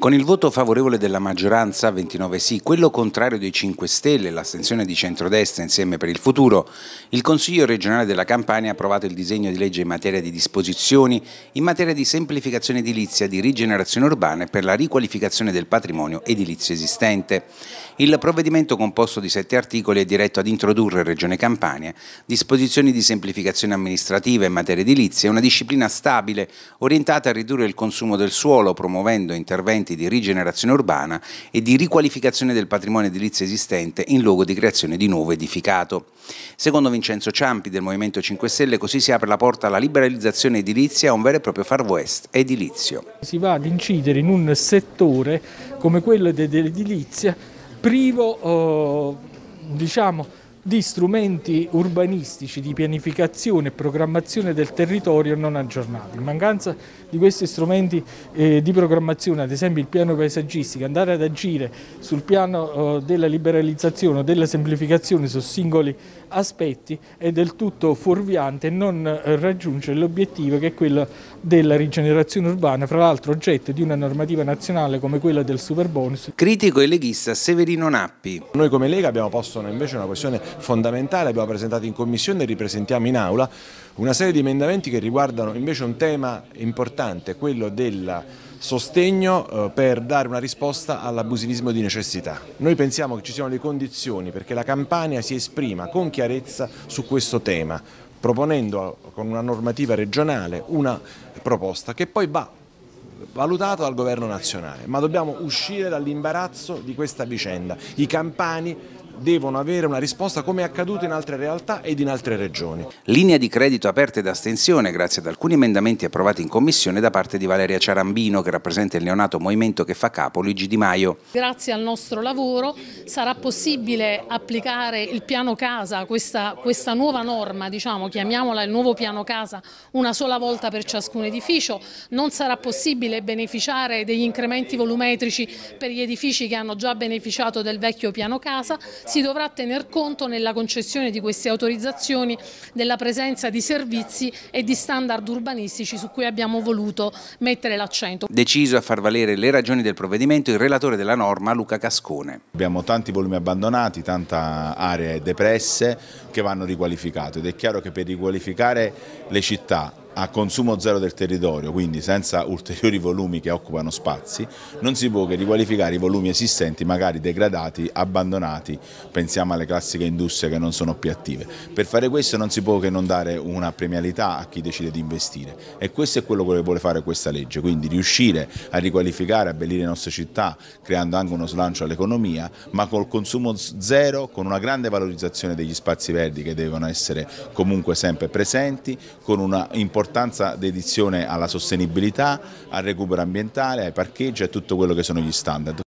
Con il voto favorevole della maggioranza, 29 sì, quello contrario dei 5 Stelle, e l'astensione di centrodestra insieme per il futuro, il Consiglio regionale della Campania ha approvato il disegno di legge in materia di disposizioni, in materia di semplificazione edilizia, di rigenerazione urbana e per la riqualificazione del patrimonio edilizio esistente. Il provvedimento composto di sette articoli è diretto ad introdurre in Regione Campania disposizioni di semplificazione amministrativa in materia edilizia e una disciplina stabile orientata a ridurre il consumo del suolo promuovendo interventi interventi di rigenerazione urbana e di riqualificazione del patrimonio edilizio esistente in luogo di creazione di nuovo edificato. Secondo Vincenzo Ciampi del Movimento 5 Stelle così si apre la porta alla liberalizzazione edilizia a un vero e proprio far west edilizio. Si va ad incidere in un settore come quello dell'edilizia privo eh, diciamo, di strumenti urbanistici di pianificazione e programmazione del territorio non aggiornati. In mancanza di questi strumenti eh, di programmazione, ad esempio il piano paesaggistico, andare ad agire sul piano eh, della liberalizzazione o della semplificazione su singoli aspetti è del tutto fuorviante e non eh, raggiunge l'obiettivo che è quello della rigenerazione urbana, fra l'altro oggetto di una normativa nazionale come quella del superbonus. Critico e leghista Severino Nappi. Noi come Lega abbiamo posto invece una questione fondamentale, abbiamo presentato in commissione e ripresentiamo in aula una serie di emendamenti che riguardano invece un tema importante, quello del sostegno eh, per dare una risposta all'abusivismo di necessità. Noi pensiamo che ci siano le condizioni perché la Campania si esprima con chiarezza su questo tema, proponendo eh, con una normativa regionale una proposta che poi va valutata dal governo nazionale, ma dobbiamo uscire dall'imbarazzo di questa vicenda. I campani devono avere una risposta come è accaduto in altre realtà ed in altre regioni. Linea di credito aperta ed astensione grazie ad alcuni emendamenti approvati in commissione da parte di Valeria Ciarambino che rappresenta il neonato movimento che fa capo Luigi Di Maio. Grazie al nostro lavoro sarà possibile applicare il piano casa, questa, questa nuova norma, diciamo, chiamiamola il nuovo piano casa, una sola volta per ciascun edificio, non sarà possibile beneficiare degli incrementi volumetrici per gli edifici che hanno già beneficiato del vecchio piano casa, si dovrà tener conto nella concessione di queste autorizzazioni della presenza di servizi e di standard urbanistici su cui abbiamo voluto mettere l'accento. Deciso a far valere le ragioni del provvedimento il relatore della norma Luca Cascone. Abbiamo tanti volumi abbandonati, tante aree depresse che vanno riqualificate ed è chiaro che per riqualificare le città a consumo zero del territorio, quindi senza ulteriori volumi che occupano spazi, non si può che riqualificare i volumi esistenti, magari degradati, abbandonati, pensiamo alle classiche industrie che non sono più attive. Per fare questo non si può che non dare una premialità a chi decide di investire e questo è quello che vuole fare questa legge, quindi riuscire a riqualificare, abbellire le nostre città, creando anche uno slancio all'economia, ma col consumo zero, con una grande valorizzazione degli spazi verdi che devono essere comunque sempre presenti, con una importante l'importanza dedizione alla sostenibilità, al recupero ambientale, ai parcheggi e a tutto quello che sono gli standard.